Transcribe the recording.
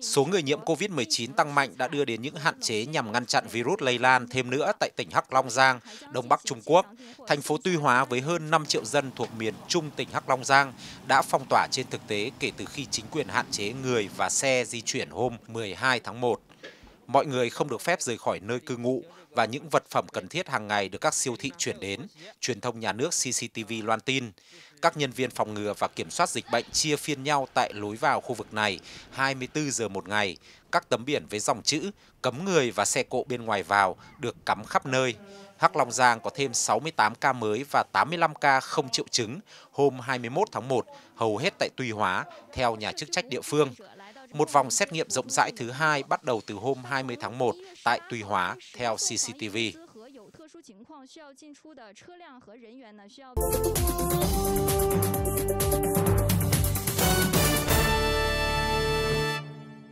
Số người nhiễm COVID-19 tăng mạnh đã đưa đến những hạn chế nhằm ngăn chặn virus lây lan thêm nữa tại tỉnh Hắc Long Giang, Đông Bắc Trung Quốc. Thành phố Tuy Hóa với hơn 5 triệu dân thuộc miền Trung tỉnh Hắc Long Giang đã phong tỏa trên thực tế kể từ khi chính quyền hạn chế người và xe di chuyển hôm 12 tháng 1 mọi người không được phép rời khỏi nơi cư ngụ và những vật phẩm cần thiết hàng ngày được các siêu thị chuyển đến, truyền thông nhà nước CCTV loan tin. Các nhân viên phòng ngừa và kiểm soát dịch bệnh chia phiên nhau tại lối vào khu vực này 24 giờ một ngày. Các tấm biển với dòng chữ cấm người và xe cộ bên ngoài vào được cắm khắp nơi. Hắc Long Giang có thêm 68 ca mới và 85 ca không triệu chứng hôm 21 tháng 1, hầu hết tại Tuy Hóa, theo nhà chức trách địa phương. Một vòng xét nghiệm rộng rãi thứ hai bắt đầu từ hôm 20 tháng 1 tại Tùy Hóa, theo CCTV.